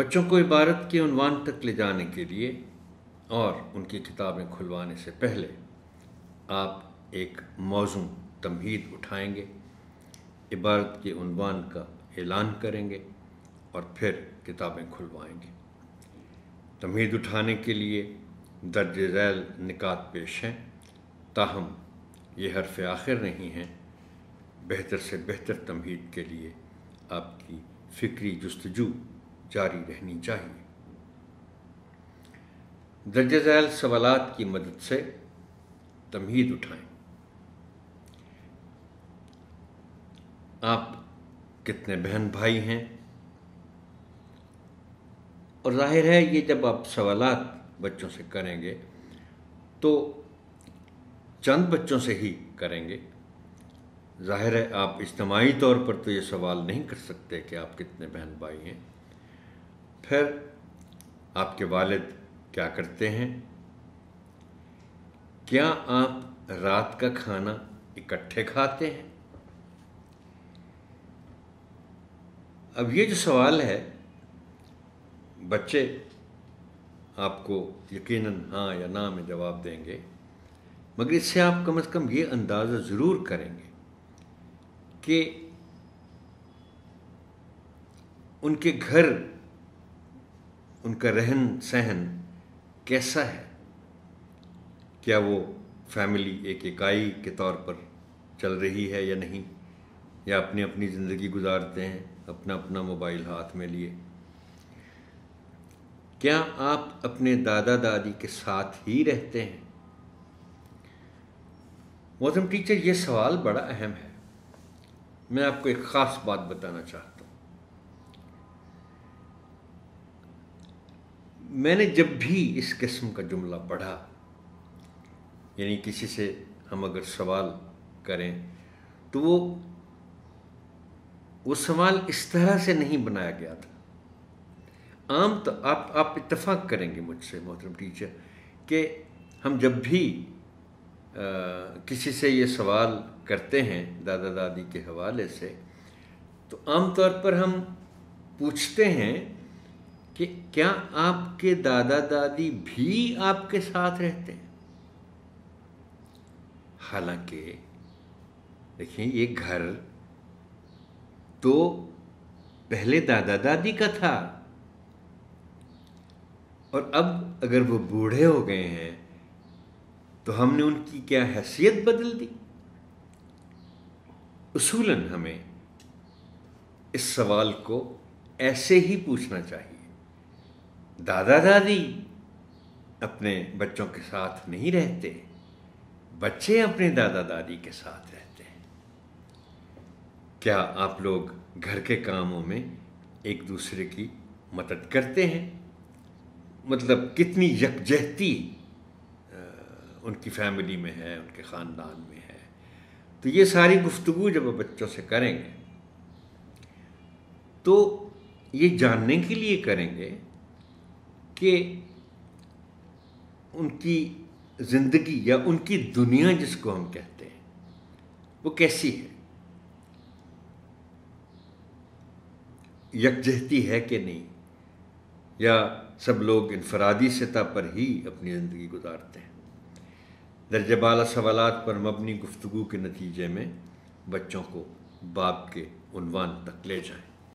बच्चों को इबारत के उनवान तक ले जाने के लिए और उनकी किताबें खुलवाने से पहले आप एक मौजू तमहीद उठाएंगे इबारत के उनवान का ऐलान करेंगे और फिर किताबें खुलवाएंगे तमहीद उठाने के लिए दर्ज झैल निकात पेश हैं ताहम ये हरफ आखिर नहीं हैं बेहतर से बेहतर तमहीद के लिए आपकी फ़िक्री जस्तजू जारी रहनी चाहिए दर्ज झैल सवालत की मदद से तमहीद उठाएं आप कितने बहन भाई हैं और जाहिर है ये जब आप सवालत बच्चों से करेंगे तो चंद बच्चों से ही करेंगे जाहिर है आप इज्तमाही तौर पर तो ये सवाल नहीं कर सकते कि आप कितने बहन भाई हैं फिर आपके वालिद क्या करते हैं क्या आप रात का खाना इकट्ठे खाते हैं अब ये जो सवाल है बच्चे आपको यकीनन हाँ या ना में जवाब देंगे मगर इससे आप कम से कम ये अंदाज़ा ज़रूर करेंगे कि उनके घर उनका रहन सहन कैसा है क्या वो फैमिली एक इकाई के तौर पर चल रही है या नहीं या अपनी अपनी ज़िंदगी गुजारते हैं अपना अपना मोबाइल हाथ में लिए क्या आप अपने दादा दादी के साथ ही रहते हैं मौसम टीचर ये सवाल बड़ा अहम है मैं आपको एक ख़ास बात बताना चाहता हूँ मैंने जब भी इस किस्म का जुमला पढ़ा यानी किसी से हम अगर सवाल करें तो वो वो सवाल इस तरह से नहीं बनाया गया था आम तो आप आप इतफाक करेंगे मुझसे मोहतरम टीचर कि हम जब भी आ, किसी से ये सवाल करते हैं दादा दादी के हवाले से तो आम तौर पर हम पूछते हैं कि क्या आपके दादा दादी भी आपके साथ रहते हैं हालांकि देखिए ये घर तो पहले दादा दादी का था और अब अगर वो बूढ़े हो गए हैं तो हमने उनकी क्या हैसियत बदल दी उसूलन हमें इस सवाल को ऐसे ही पूछना चाहिए दादा दादी अपने बच्चों के साथ नहीं रहते बच्चे अपने दादा दादी के साथ रहते हैं क्या आप लोग घर के कामों में एक दूसरे की मदद करते हैं मतलब कितनी यकजहती उनकी फैमिली में है उनके ख़ानदान में है तो ये सारी गुफ्तु जब बच्चों से करेंगे तो ये जानने के लिए करेंगे कि उनकी ज़िंदगी या उनकी दुनिया जिसको हम कहते हैं वो कैसी है यकजहती है कि नहीं या सब लोग इनफरादी सतह पर ही अपनी ज़िंदगी गुजारते हैं दर्ज बाला सवाल पर मबनी गुफ्तु के नतीजे में बच्चों को बाप के उनवान तक ले जाएं